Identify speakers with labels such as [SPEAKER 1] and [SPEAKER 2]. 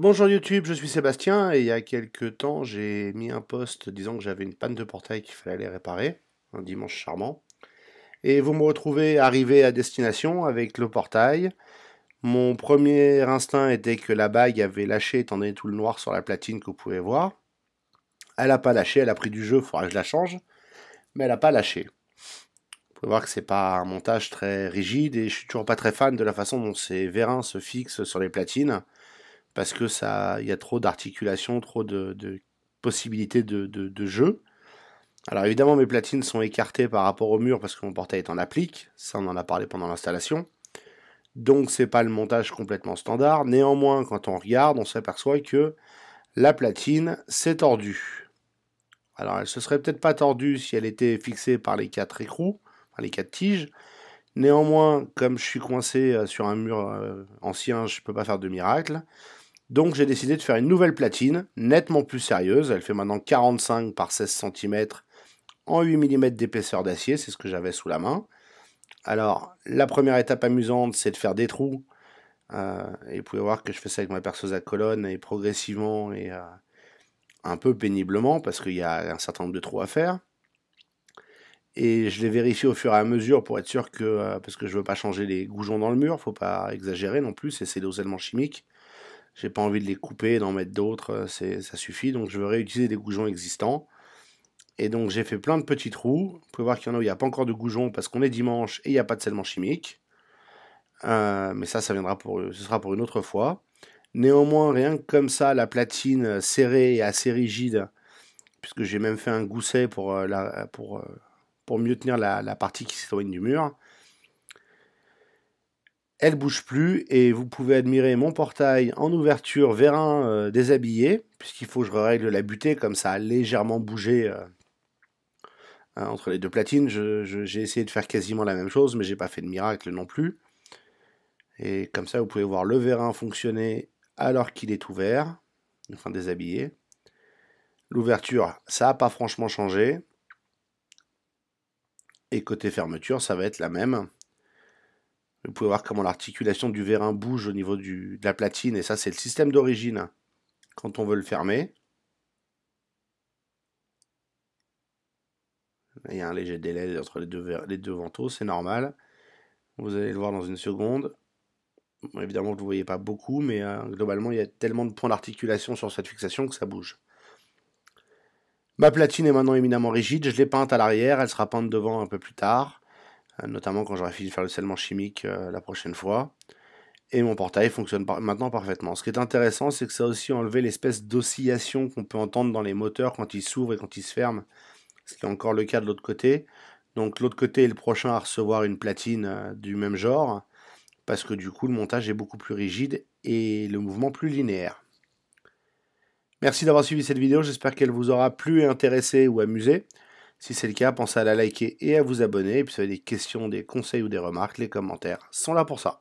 [SPEAKER 1] Bonjour YouTube, je suis Sébastien et il y a quelques temps j'ai mis un post disant que j'avais une panne de portail qu'il fallait aller réparer, un dimanche charmant. Et vous me retrouvez arrivé à destination avec le portail. Mon premier instinct était que la bague avait lâché étant donné tout le noir sur la platine que vous pouvez voir. Elle n'a pas lâché, elle a pris du jeu, il faudra que je la change, mais elle n'a pas lâché. Vous pouvez voir que c'est pas un montage très rigide et je suis toujours pas très fan de la façon dont ces vérins se fixent sur les platines parce que ça, il y a trop d'articulations, trop de, possibilités de, jeu. Alors évidemment, mes platines sont écartées par rapport au mur parce que mon portail est en applique. Ça, on en a parlé pendant l'installation. Donc c'est pas le montage complètement standard. Néanmoins, quand on regarde, on s'aperçoit que la platine s'est tordue. Alors elle se serait peut-être pas tordue si elle était fixée par les quatre écrous, par les quatre tiges. Néanmoins, comme je suis coincé euh, sur un mur euh, ancien, je ne peux pas faire de miracle. Donc j'ai décidé de faire une nouvelle platine, nettement plus sérieuse. Elle fait maintenant 45 par 16 cm en 8 mm d'épaisseur d'acier, c'est ce que j'avais sous la main. Alors la première étape amusante, c'est de faire des trous. Euh, et vous pouvez voir que je fais ça avec ma perceuse à colonne et progressivement et euh, un peu péniblement parce qu'il y a un certain nombre de trous à faire. Et je les vérifie au fur et à mesure pour être sûr que, euh, parce que je ne veux pas changer les goujons dans le mur, faut pas exagérer non plus, c'est l'osellement chimique j'ai pas envie de les couper, d'en mettre d'autres, euh, ça suffit. Donc je veux réutiliser des goujons existants. Et donc j'ai fait plein de petits trous. Vous pouvez voir qu'il y en a où il n'y a pas encore de goujons parce qu'on est dimanche et il n'y a pas de scellement chimique. Euh, mais ça, ça viendra pour, ce sera pour une autre fois. Néanmoins, rien que comme ça, la platine euh, serrée et assez rigide, puisque j'ai même fait un gousset pour, la, pour, pour mieux tenir la, la partie qui s'éloigne du mur, elle bouge plus et vous pouvez admirer mon portail en ouverture vérin euh, déshabillé, puisqu'il faut que je règle la butée, comme ça a légèrement bougé euh, hein, entre les deux platines. J'ai essayé de faire quasiment la même chose, mais j'ai pas fait de miracle non plus. Et comme ça, vous pouvez voir le vérin fonctionner alors qu'il est ouvert, enfin déshabillé. L'ouverture, ça n'a pas franchement changé. Et côté fermeture, ça va être la même. Vous pouvez voir comment l'articulation du vérin bouge au niveau de la platine, et ça c'est le système d'origine. Quand on veut le fermer, il y a un léger délai entre les deux, les vantaux, c'est normal. Vous allez le voir dans une seconde. évidemment, vous ne voyez pas beaucoup, mais euh, globalement, il y a tellement de points d'articulation sur cette fixation que ça bouge. Ma platine est maintenant éminemment rigide, je l'ai peinte à l'arrière, elle sera peinte devant un peu plus tard. Euh, notamment quand j'aurai fini de faire le scellement chimique euh, la prochaine fois. Et mon portail fonctionne maintenant parfaitement. Ce qui est intéressant, c'est que ça a aussi enlevé l'espèce d'oscillation qu'on peut entendre dans les moteurs quand ils s'ouvrent et quand ils se ferment, ce qui est encore le cas de l'autre côté. Donc l'autre côté est le prochain à recevoir une platine euh, du même genre, parce que du coup le montage est beaucoup plus rigide et le mouvement plus linéaire. Merci d'avoir suivi cette vidéo, j'espère qu'elle vous aura plu, intéressé ou amusé. Si c'est le cas, pensez à la liker et à vous abonner. Et puis si vous avez des questions, des conseils ou des remarques, les commentaires sont là pour ça.